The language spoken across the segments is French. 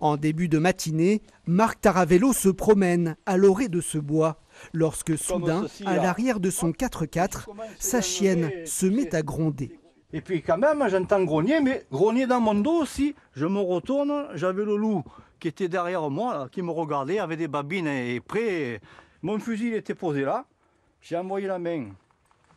En début de matinée, Marc Taravello se promène à l'orée de ce bois lorsque soudain, à l'arrière de son 4x4, ah, sa chienne se met à gronder. Et puis quand même, j'entends grogner, mais grogner dans mon dos aussi. Je me retourne, j'avais le loup qui était derrière moi, qui me regardait avait des babines et prêt. Mon fusil était posé là. J'ai envoyé la main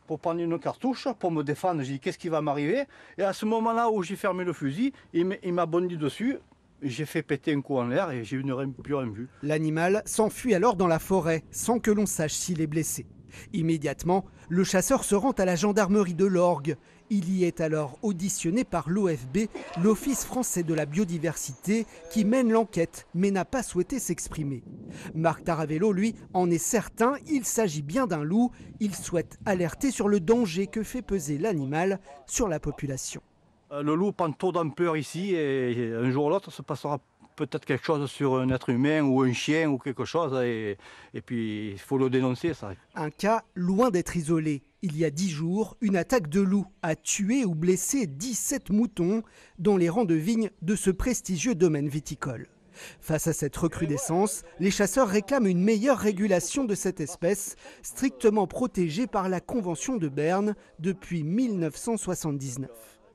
pour prendre une cartouche, pour me défendre. J'ai dit qu'est-ce qui va m'arriver Et à ce moment-là où j'ai fermé le fusil, il m'a bondi dessus. J'ai fait péter un coup en l'air et j'ai eu plus rien vu. L'animal s'enfuit alors dans la forêt sans que l'on sache s'il est blessé. Immédiatement, le chasseur se rend à la gendarmerie de l'Orgue. Il y est alors auditionné par l'OFB, l'Office français de la biodiversité, qui mène l'enquête mais n'a pas souhaité s'exprimer. Marc Taravello, lui, en est certain, il s'agit bien d'un loup. Il souhaite alerter sur le danger que fait peser l'animal sur la population. Euh, le loup prend trop d'ampleur ici et un jour ou l'autre se passera peut-être quelque chose sur un être humain ou un chien ou quelque chose et, et puis il faut le dénoncer ça. Un cas loin d'être isolé. Il y a dix jours, une attaque de loup a tué ou blessé 17 moutons dans les rangs de vignes de ce prestigieux domaine viticole. Face à cette recrudescence, les chasseurs réclament une meilleure régulation de cette espèce, strictement protégée par la Convention de Berne depuis 1979.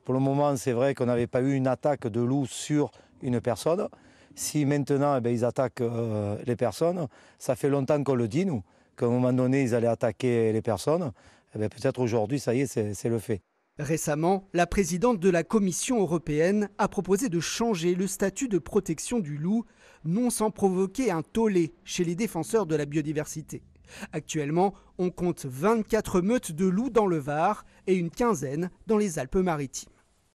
Pour le moment, c'est vrai qu'on n'avait pas eu une attaque de loup sur une personne. Si maintenant, eh ben, ils attaquent euh, les personnes, ça fait longtemps qu'on le dit, nous, qu'à un moment donné, ils allaient attaquer les personnes. Eh ben, peut-être aujourd'hui, ça y est, c'est le fait. Récemment, la présidente de la Commission européenne a proposé de changer le statut de protection du loup, non sans provoquer un tollé chez les défenseurs de la biodiversité. Actuellement, on compte 24 meutes de loups dans le Var et une quinzaine dans les Alpes-Maritimes.